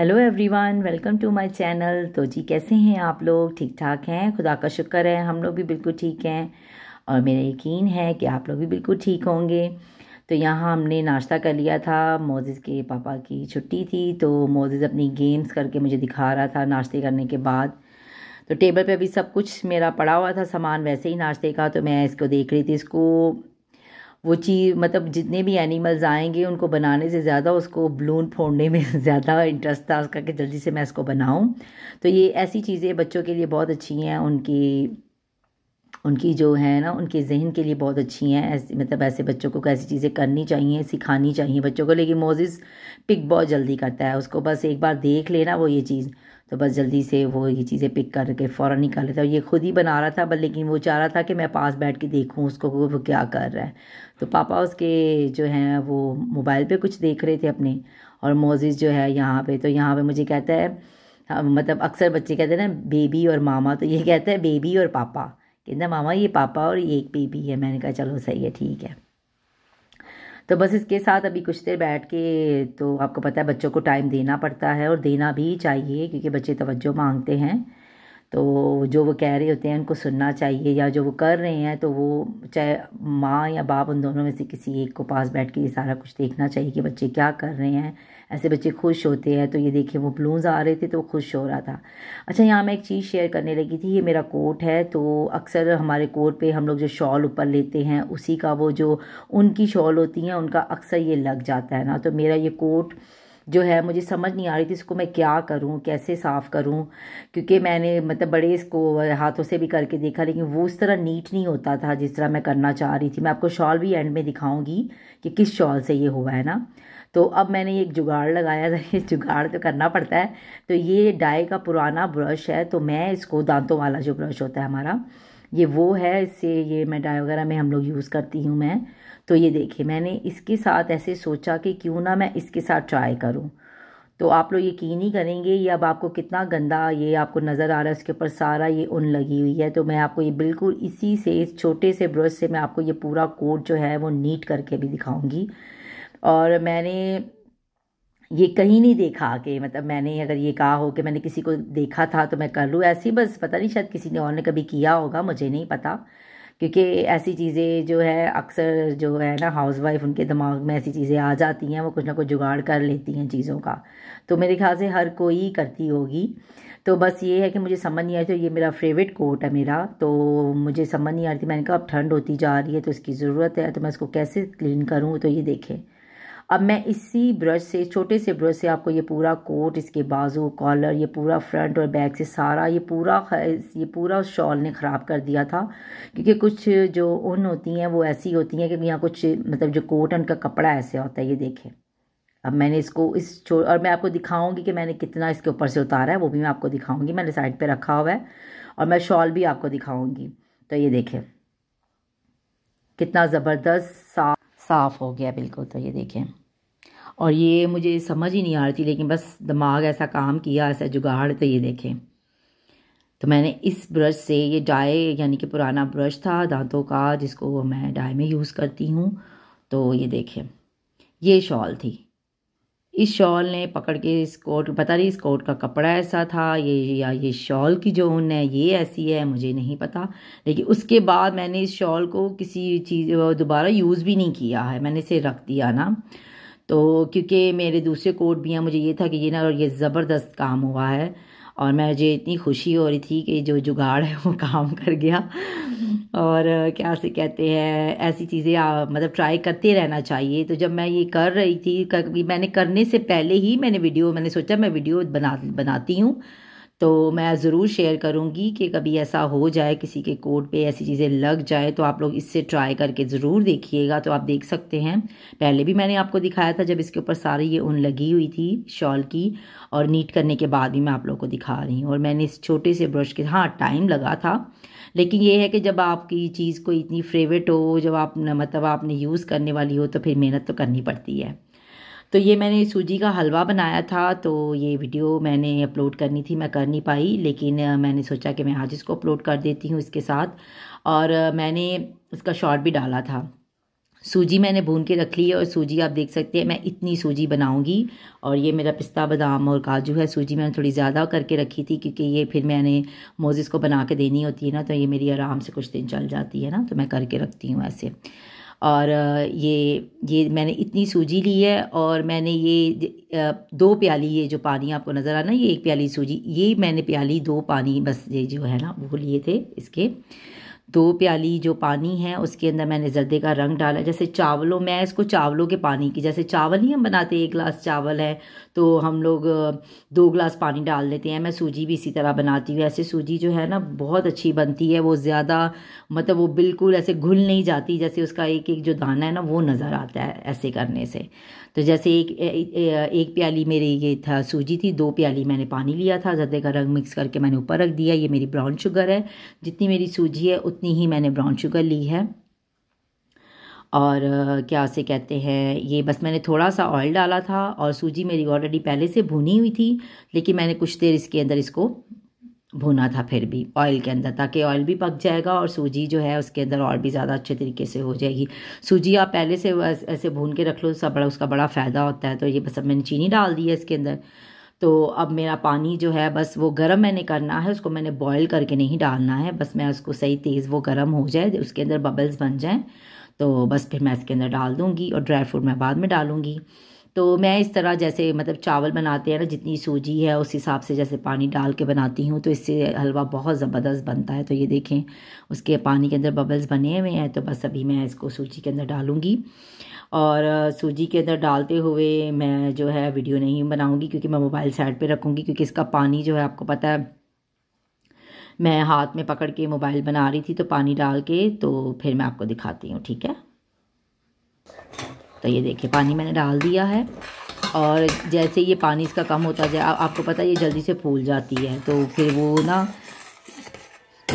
hello everyone welcome to my channel तो जी कैसे हैं आप लोग ठीक ठाक हैं खुदा का शुक्र है हम लोग भी बिल्कुल ठीक हैं और मेरा यकीन है कि आप लोग भी बिल्कुल ठीक होंगे तो यहाँ हमने नाश्ता कर लिया था मोजिज के पापा की छुट्टी थी तो मोजिज अपनी गेम्स करके मुझे दिखा रहा था नाश्ते करने के बाद तो टेबल पर अभी सब कुछ मेरा पड़ा हुआ था सामान वैसे ही नाश्ते का तो मैं इसको देख रही थी इसको वो चीज़ मतलब जितने भी एनिमल्स आएंगे उनको बनाने से ज़्यादा उसको बलून फोड़ने में ज़्यादा इंटरेस्ट था उसका कि जल्दी से मैं इसको बनाऊँ तो ये ऐसी चीज़ें बच्चों के लिए बहुत अच्छी हैं उनकी उनकी जो है ना उनके जहन के लिए बहुत अच्छी हैं ऐसी मतलब ऐसे बच्चों को कैसी चीज़ें करनी चाहिए सिखानी चाहिए बच्चों को लेकिन मोजिज़ पिक बहुत जल्दी करता है उसको बस एक बार देख लेना वो ये चीज़ तो बस जल्दी से वो ये चीज़ें पिक करके फ़ौर निकाल लेता और ये खुद ही बना रहा था बस लेकिन वो चाह रहा था कि मैं पास बैठ के देखूँ उसको वो क्या कर रहा है तो पापा उसके जो हैं वो मोबाइल पर कुछ देख रहे थे अपने और मोजिज़ जो है यहाँ पर तो यहाँ पर मुझे कहता है हाँ, मतलब अक्सर बच्चे कहते हैं ना बेबी और मामा तो ये कहता है बेबी और पापा कहते मामा ये पापा और ये एक बेबी है मैंने कहा चलो सही है ठीक है तो बस इसके साथ अभी कुछ देर बैठ के तो आपको पता है बच्चों को टाइम देना पड़ता है और देना भी चाहिए क्योंकि बच्चे तवज्जो मांगते हैं तो जो वो कह रहे होते हैं उनको सुनना चाहिए या जो वो कर रहे हैं तो वो चाहे माँ या बाप उन दोनों में से किसी एक को पास बैठ के ये सारा कुछ देखना चाहिए कि बच्चे क्या कर रहे हैं ऐसे बच्चे खुश होते हैं तो ये देखिए वो ब्लूज आ रहे थे तो वो खुश हो रहा था अच्छा यहाँ मैं एक चीज़ शेयर करने लगी थी ये मेरा कोट है तो अक्सर हमारे कोट पे हम लोग जो शॉल ऊपर लेते हैं उसी का वो जो उनकी शॉल होती हैं उनका अक्सर ये लग जाता है ना तो मेरा ये कोट जो है मुझे समझ नहीं आ रही थी इसको मैं क्या करूँ कैसे साफ़ करूँ क्योंकि मैंने मतलब बड़े इसको हाथों से भी करके देखा लेकिन वो उस तरह नीट नहीं होता था जिस तरह मैं करना चाह रही थी मैं आपको शॉल भी एंड में दिखाऊँगी कि किस शॉल से ये हुआ है ना तो अब मैंने एक जुगाड़ लगाया था ये जुगाड़ तो करना पड़ता है तो ये डाई का पुराना ब्रश है तो मैं इसको दांतों वाला जो ब्रश होता है हमारा ये वो है इससे ये मैं डाई वगैरह में हम लोग यूज़ करती हूँ मैं तो ये देखिए मैंने इसके साथ ऐसे सोचा कि क्यों ना मैं इसके साथ ट्राई करूँ तो आप लोग यकीन ही करेंगे ये अब आपको कितना गंदा ये आपको नज़र आ रहा है उसके ऊपर सारा ये ऊन लगी हुई है तो मैं आपको ये बिल्कुल इसी से इस छोटे से ब्रश से मैं आपको ये पूरा कोट जो है वो नीट करके भी दिखाऊंगी और मैंने ये कहीं नहीं देखा कि मतलब मैंने अगर ये कहा हो कि मैंने किसी को देखा था तो मैं कर लूँ ऐसी बस पता नहीं शायद किसी ने और ने कभी किया होगा मुझे नहीं पता क्योंकि ऐसी चीज़ें जो है अक्सर जो है ना हाउस वाइफ़ उनके दिमाग में ऐसी चीज़ें आ जाती हैं वो कुछ ना कुछ जुगाड़ कर लेती हैं चीज़ों का तो मेरे ख्याल से हर कोई करती होगी तो बस ये है कि मुझे समझ नहीं आया तो ये मेरा फेवरेट कोट है मेरा तो मुझे समझ नहीं आ रही थी मैंने कहा अब ठंड होती जा रही है तो इसकी ज़रूरत है तो मैं इसको कैसे क्लीन करूँ तो ये देखें अब मैं इसी ब्रश से छोटे से ब्रश से आपको ये पूरा कोट इसके बाजू कॉलर ये पूरा फ्रंट और बैक से सारा ये पूरा ये पूरा शॉल ने ख़राब कर दिया था क्योंकि कुछ जो ऊन होती हैं वो ऐसी होती हैं कि यहाँ कुछ मतलब जो कोट उनका कपड़ा ऐसे होता है ये देखें अब मैंने इसको इस छोड़ और मैं आपको दिखाऊंगी कि मैंने कितना इसके ऊपर से उतारा है वो भी मैं आपको दिखाऊंगी मैंने साइड पे रखा हुआ है और मैं शॉल भी आपको दिखाऊंगी तो ये देखें कितना ज़बरदस्त साफ साफ हो गया बिल्कुल तो ये देखें और ये मुझे समझ ही नहीं आ रही थी लेकिन बस दिमाग ऐसा काम किया ऐसा जुगाड़ तो ये देखें तो मैंने इस ब्रश से ये डाई यानी कि पुराना ब्रश था दांतों का जिसको मैं डाई में यूज़ करती हूँ तो ये देखें ये शॉल थी इस शॉल ने पकड़ के इस कोट पता नहीं इस कोट का कपड़ा ऐसा था ये या ये शॉल की जो ऊन है ये ऐसी है मुझे नहीं पता लेकिन उसके बाद मैंने इस शॉल को किसी चीज़ दोबारा यूज़ भी नहीं किया है मैंने इसे रख दिया ना तो क्योंकि मेरे दूसरे कोट भी हैं मुझे ये था कि ये ना और ये ज़बरदस्त काम हुआ है और मैं मुझे इतनी खुशी हो रही थी कि जो जुगाड़ है वो काम कर गया और क्या से कहते हैं ऐसी चीज़ें मतलब ट्राई करते रहना चाहिए तो जब मैं ये कर रही थी कर, मैंने करने से पहले ही मैंने वीडियो मैंने सोचा मैं वीडियो बना बनाती हूँ तो मैं ज़रूर शेयर करूँगी कि कभी ऐसा हो जाए किसी के कोट पे ऐसी चीज़ें लग जाए तो आप लोग इससे ट्राई करके ज़रूर देखिएगा तो आप देख सकते हैं पहले भी मैंने आपको दिखाया था जब इसके ऊपर सारी ये ऊन लगी हुई थी शॉल की और नीट करने के बाद भी मैं आप लोग को दिखा रही हूँ और मैंने इस छोटे से ब्रश के हाँ टाइम लगा था लेकिन ये है कि जब आपकी चीज़ कोई इतनी फेवरेट हो जब आप मतलब आपने यूज़ करने वाली हो तो फिर मेहनत तो करनी पड़ती है तो ये मैंने सूजी का हलवा बनाया था तो ये वीडियो मैंने अपलोड करनी थी मैं कर नहीं पाई लेकिन मैंने सोचा कि मैं आज इसको अपलोड कर देती हूँ इसके साथ और मैंने इसका शॉर्ट भी डाला था सूजी मैंने भून के रख ली है और सूजी आप देख सकते हैं मैं इतनी सूजी बनाऊंगी और ये मेरा पिस्ता बादाम और काजू है सूजी मैंने थोड़ी ज़्यादा करके रखी थी क्योंकि ये फिर मैंने मोजिस को बना के देनी होती है ना तो ये मेरी आराम से कुछ दिन चल जाती है ना तो मैं करके रखती हूँ ऐसे और ये ये मैंने इतनी सूजी ली है और मैंने ये दो प्याली ये जो पानी आपको नज़र आ ये एक प्याली सूजी ये मैंने प्याली दो पानी बस ये जो है ना वो लिए थे इसके दो प्याली जो पानी है उसके अंदर मैंने जर्दे का रंग डाला जैसे चावलों में इसको चावलों के पानी की जैसे चावल ही हम बनाते हैं एक गिलास चावल है तो हम लोग दो गिलास पानी डाल देते हैं मैं सूजी भी इसी तरह बनाती हूँ ऐसे सूजी जो है ना बहुत अच्छी बनती है वो ज़्यादा मतलब वो बिल्कुल ऐसे घुल नहीं जाती जैसे उसका एक एक जो दाना है ना वो नज़र आता है ऐसे करने से तो जैसे एक एक प्याली मेरी ये था सूजी थी दो प्याली मैंने पानी लिया था जर्दे का रंग मिक्स करके मैंने ऊपर रख दिया ये मेरी ब्राउन शुगर है जितनी मेरी सूजी है उतनी ही मैंने ब्राउन शुगर ली है और क्या उसे कहते हैं ये बस मैंने थोड़ा सा ऑयल डाला था और सूजी मेरी ऑलरेडी पहले से भुनी हुई थी लेकिन मैंने कुछ देर इसके अंदर इसको भुना था फिर भी ऑयल के अंदर ताकि ऑयल भी पक जाएगा और सूजी जो है उसके अंदर और भी ज़्यादा अच्छे तरीके से हो जाएगी सूजी आप पहले से ऐसे भून के रख लो उसका बड़ा उसका बड़ा फ़ायदा होता है तो ये बस अब मैंने चीनी डाल दी है इसके अंदर तो अब मेरा पानी जो है बस वो गर्म मैंने करना है उसको मैंने बॉयल करके नहीं डालना है बस मैं उसको सही तेज़ वो गर्म हो जाए उसके अंदर बबल्स बन जाएँ तो बस फिर मैं इसके अंदर डाल दूँगी और ड्राई फ्रूट मैं बाद में डालूँगी तो मैं इस तरह जैसे मतलब चावल बनाते हैं ना जितनी सूजी है उस हिसाब से जैसे पानी डाल के बनाती हूँ तो इससे हलवा बहुत ज़बरदस्त बनता है तो ये देखें उसके पानी के अंदर बबल्स बने हुए हैं तो बस अभी मैं इसको सूजी के अंदर डालूँगी और सूजी के अंदर डालते हुए मैं जो है वीडियो नहीं बनाऊँगी क्योंकि मैं मोबाइल साइड पर रखूँगी क्योंकि इसका पानी जो है आपको पता है मैं हाथ में पकड़ के मोबाइल बना रही थी तो पानी डाल के तो फिर मैं आपको दिखाती हूँ ठीक है तो ये देखिए पानी मैंने डाल दिया है और जैसे ये पानी इसका कम होता जाए आ, आपको पता है ये जल्दी से फूल जाती है तो फिर वो ना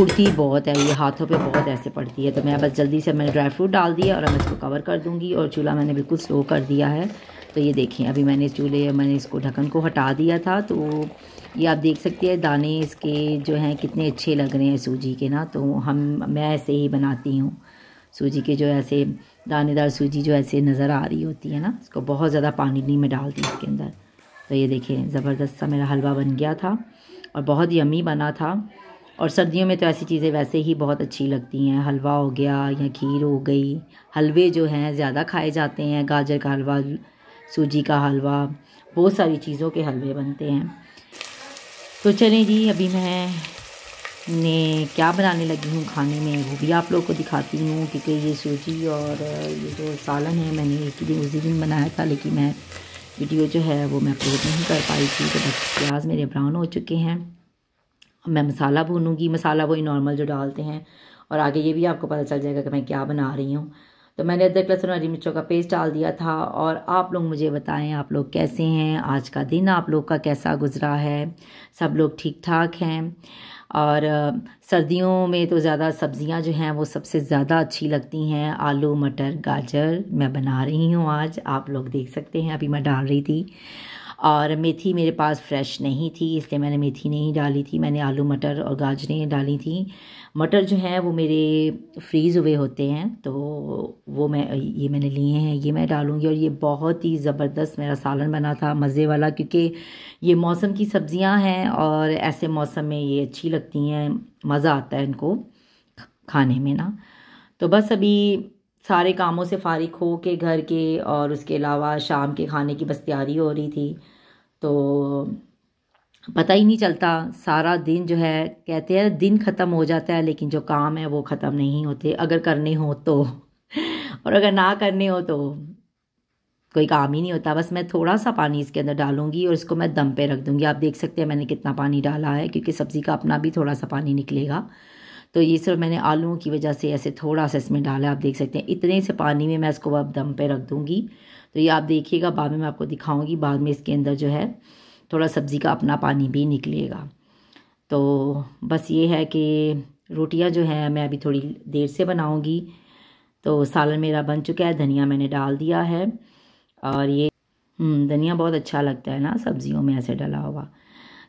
उड़ती बहुत है ये हाथों पे बहुत ऐसे पड़ती है तो मैं बस जल्दी से मैंने ड्राई फ्रूट डाल दिया और अब इसको कवर कर दूँगी और चूल्हा मैंने बिल्कुल स्लो कर दिया है तो ये देखें अभी मैंने चूल्हे मैंने इसको ढक्कन को हटा दिया था तो ये आप देख सकते हैं दाने इसके जो हैं कितने अच्छे लग रहे हैं सूजी के ना तो हम मैं ऐसे ही बनाती हूँ सूजी के जो ऐसे दानेदार सूजी जो ऐसे नज़र आ रही होती है ना इसको बहुत ज़्यादा पानी नहीं मैं डालती इसके अंदर तो ये देखें ज़बरदस्त सा मेरा हलवा बन गया था और बहुत यमी बना था और सर्दियों में तो ऐसी चीज़ें वैसे ही बहुत अच्छी लगती हैं हलवा हो गया या खीर हो गई हलवे जो हैं ज़्यादा खाए जाते हैं गाजर का हलवा सूजी का हलवा बहुत सारी चीज़ों के हलवे बनते हैं तो चलें जी अभी मैं मैं क्या बनाने लगी हूँ खाने में वो भी आप लोग को दिखाती हूँ क्योंकि ये सूजी और ये जो सालन है मैंने एक ही दिन उसी दिन बनाया था लेकिन मैं वीडियो जो है वो मैं अपलोड नहीं कर पाई थी तो बस प्याज मेरे ब्राउन हो चुके हैं मैं मसाला भूनूंगी मसाला वही नॉर्मल जो डालते हैं और आगे ये भी आपको पता चल जाएगा कि मैं क्या बना रही हूँ तो मैंने अदरक लहसुन हरी मिर्चों का पेस्ट डाल दिया था और आप लोग मुझे बताएं आप लोग कैसे हैं आज का दिन आप लोग का कैसा गुजरा है सब लोग ठीक ठाक हैं और सर्दियों में तो ज़्यादा सब्ज़ियाँ जो हैं वो सबसे ज़्यादा अच्छी लगती हैं आलू मटर गाजर मैं बना रही हूँ आज आप लोग देख सकते हैं अभी मैं डाल रही थी और मेथी मेरे पास फ्रेश नहीं थी इसलिए मैंने मेथी नहीं डाली थी मैंने आलू मटर और गाजरें डाली थी मटर जो हैं वो मेरे फ्रीज़ हुए होते हैं तो वो मैं ये मैंने लिए हैं ये मैं डालूँगी और ये बहुत ही ज़बरदस्त मेरा सालन बना था मज़े वाला क्योंकि ये मौसम की सब्ज़ियाँ हैं और ऐसे मौसम में ये अच्छी लगती हैं मज़ा आता है इनको खाने में ना तो बस अभी सारे कामों से फारिग हो के घर के और उसके अलावा शाम के खाने की बस तैयारी हो रही थी तो पता ही नहीं चलता सारा दिन जो है कहते हैं दिन ख़त्म हो जाता है लेकिन जो काम है वो ख़त्म नहीं होते अगर करने हो तो और अगर ना करने हो तो कोई काम ही नहीं होता बस मैं थोड़ा सा पानी इसके अंदर डालूंगी और इसको मैं दम पे रख दूंगी आप देख सकते हैं मैंने कितना पानी डाला है क्योंकि सब्ज़ी का अपना भी थोड़ा सा पानी निकलेगा तो ये सिर्फ मैंने आलूओं की वजह से ऐसे थोड़ा सा इसमें डाला आप देख सकते हैं इतने से पानी में मैं इसको अब दम पे रख दूँगी तो ये आप देखिएगा बाद में मैं आपको दिखाऊँगी बाद में इसके अंदर जो है थोड़ा सब्ज़ी का अपना पानी भी निकलेगा तो बस ये है कि रोटियाँ जो हैं मैं अभी थोड़ी देर से बनाऊँगी तो सालन मेरा बन चुका है धनिया मैंने डाल दिया है और ये हम्म, धनिया बहुत अच्छा लगता है ना सब्जियों में ऐसे डला हुआ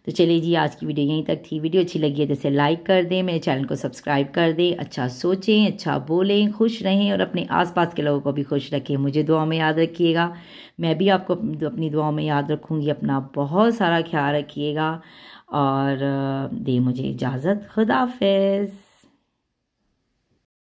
तो चलिए जी आज की वीडियो यहीं तक थी वीडियो अच्छी लगी है जैसे तो लाइक कर दें मेरे चैनल को सब्सक्राइब कर दें अच्छा सोचें अच्छा बोलें खुश रहें और अपने आसपास के लोगों को भी खुश रखें मुझे दुआ में याद रखिएगा मैं भी आपको अपनी दुआओं में याद रखूँगी अपना बहुत सारा ख्याल रखिएगा और दे मुझे इजाज़त खुदाफिज